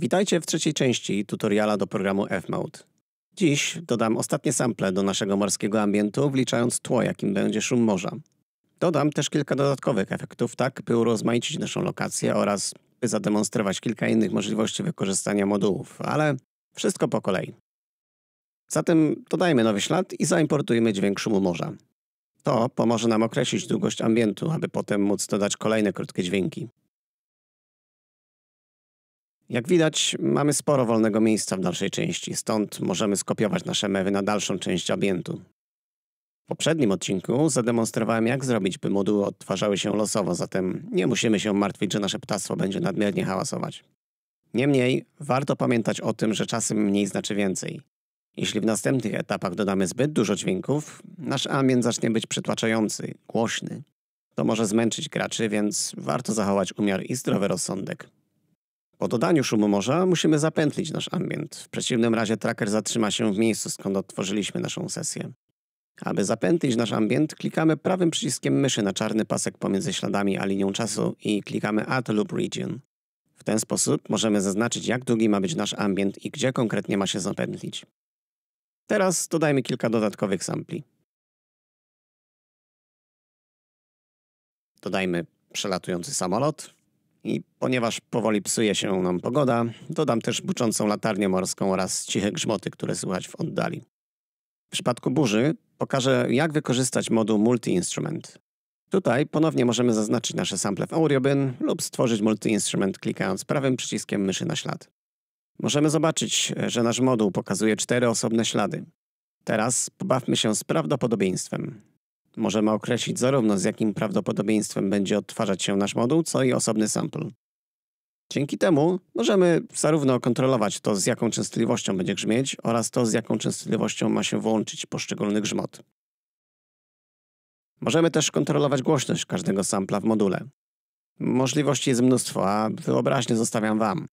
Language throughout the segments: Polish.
Witajcie w trzeciej części tutoriala do programu F-Mode. Dziś dodam ostatnie sample do naszego morskiego ambientu, wliczając tło, jakim będzie szum morza. Dodam też kilka dodatkowych efektów, tak by urozmaicić naszą lokację oraz by zademonstrować kilka innych możliwości wykorzystania modułów, ale wszystko po kolei. Zatem dodajmy nowy ślad i zaimportujmy dźwięk szumu morza. To pomoże nam określić długość ambientu, aby potem móc dodać kolejne krótkie dźwięki. Jak widać, mamy sporo wolnego miejsca w dalszej części, stąd możemy skopiować nasze mewy na dalszą część objętu. W poprzednim odcinku zademonstrowałem, jak zrobić, by moduły odtwarzały się losowo, zatem nie musimy się martwić, że nasze ptactwo będzie nadmiernie hałasować. Niemniej, warto pamiętać o tym, że czasem mniej znaczy więcej. Jeśli w następnych etapach dodamy zbyt dużo dźwięków, nasz ambient zacznie być przytłaczający, głośny. To może zmęczyć graczy, więc warto zachować umiar i zdrowy rozsądek. Po dodaniu szumu morza musimy zapętlić nasz ambient. W przeciwnym razie tracker zatrzyma się w miejscu, skąd otworzyliśmy naszą sesję. Aby zapętlić nasz ambient, klikamy prawym przyciskiem myszy na czarny pasek pomiędzy śladami a linią czasu i klikamy Add Loop Region. W ten sposób możemy zaznaczyć, jak długi ma być nasz ambient i gdzie konkretnie ma się zapętlić. Teraz dodajmy kilka dodatkowych sampli. Dodajmy przelatujący samolot, i ponieważ powoli psuje się nam pogoda, dodam też buczącą latarnię morską oraz ciche grzmoty, które słychać w oddali. W przypadku burzy pokażę, jak wykorzystać moduł Multi-Instrument. Tutaj ponownie możemy zaznaczyć nasze sample w AudioBin lub stworzyć multi-instrument klikając prawym przyciskiem myszy na ślad. Możemy zobaczyć, że nasz moduł pokazuje cztery osobne ślady. Teraz pobawmy się z prawdopodobieństwem. Możemy określić zarówno z jakim prawdopodobieństwem będzie odtwarzać się nasz moduł, co i osobny sample. Dzięki temu możemy zarówno kontrolować to, z jaką częstotliwością będzie grzmieć oraz to, z jaką częstotliwością ma się włączyć poszczególny grzmot. Możemy też kontrolować głośność każdego sampla w module. Możliwości jest mnóstwo, a wyobraźnię zostawiam Wam.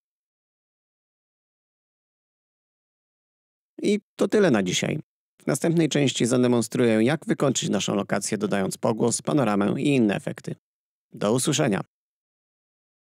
I to tyle na dzisiaj. W następnej części zademonstruję, jak wykończyć naszą lokację dodając pogłos, panoramę i inne efekty. Do usłyszenia!